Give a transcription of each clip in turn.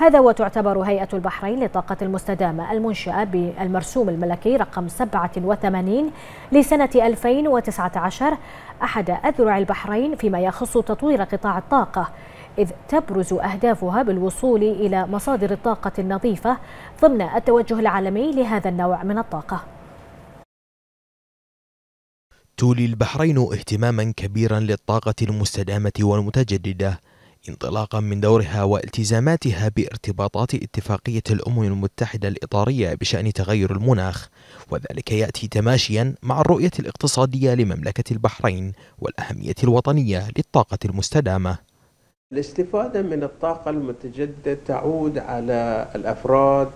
هذا وتعتبر هيئة البحرين للطاقة المستدامة المنشأة بالمرسوم الملكي رقم 87 لسنة 2019 أحد أذرع البحرين فيما يخص تطوير قطاع الطاقة إذ تبرز أهدافها بالوصول إلى مصادر الطاقة النظيفة ضمن التوجه العالمي لهذا النوع من الطاقة تولي البحرين اهتماما كبيرا للطاقة المستدامة والمتجددة انطلاقا من دورها والتزاماتها بارتباطات اتفاقية الأمم المتحدة الإطارية بشأن تغير المناخ وذلك يأتي تماشيا مع الرؤية الاقتصادية لمملكة البحرين والأهمية الوطنية للطاقة المستدامة الاستفادة من الطاقة المتجددة تعود على الأفراد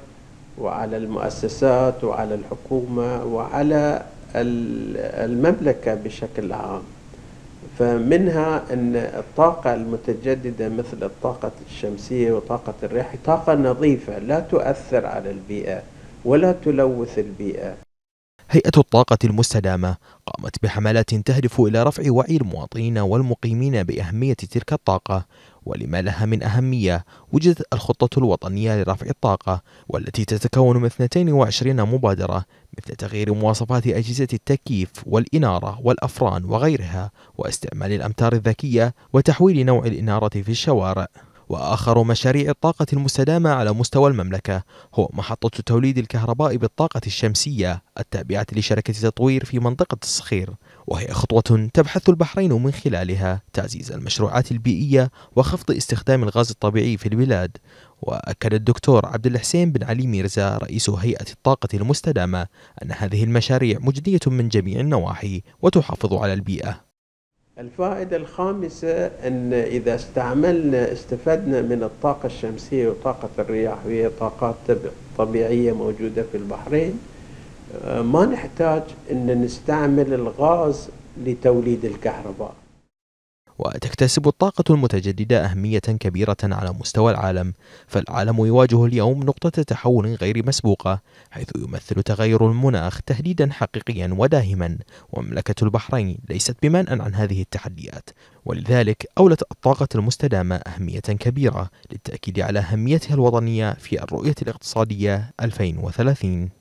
وعلى المؤسسات وعلى الحكومة وعلى المملكة بشكل عام فمنها أن الطاقة المتجددة مثل الطاقة الشمسية وطاقة الريح طاقة نظيفة لا تؤثر على البيئة ولا تلوث البيئة هيئة الطاقة المستدامة قامت بحملات تهدف إلى رفع وعي المواطنين والمقيمين بأهمية تلك الطاقة ولما لها من أهمية وجدت الخطة الوطنية لرفع الطاقة والتي تتكون من 22 مبادرة مثل تغيير مواصفات أجهزة التكييف والإنارة والأفران وغيرها واستعمال الأمتار الذكية وتحويل نوع الإنارة في الشوارع وآخر مشاريع الطاقة المستدامة على مستوى المملكة هو محطة توليد الكهرباء بالطاقة الشمسية التابعة لشركة تطوير في منطقة الصخير وهي خطوة تبحث البحرين من خلالها تعزيز المشروعات البيئية وخفض استخدام الغاز الطبيعي في البلاد وأكد الدكتور عبد الحسين بن علي ميرزا رئيس هيئة الطاقة المستدامة أن هذه المشاريع مجدية من جميع النواحي وتحافظ على البيئة الفائدة الخامسة أن إذا استعملنا استفدنا من الطاقة الشمسية وطاقة الرياح وهي طاقات طبيعية موجودة في البحرين آه، ما نحتاج أن نستعمل الغاز لتوليد الكهرباء وتكتسب الطاقة المتجددة أهمية كبيرة على مستوى العالم، فالعالم يواجه اليوم نقطة تحول غير مسبوقة، حيث يمثل تغير المناخ تهديدا حقيقيا وداهما، ومملكة البحرين ليست بمنأى عن هذه التحديات، ولذلك أولت الطاقة المستدامة أهمية كبيرة للتأكيد على أهميتها الوطنية في الرؤية الاقتصادية 2030.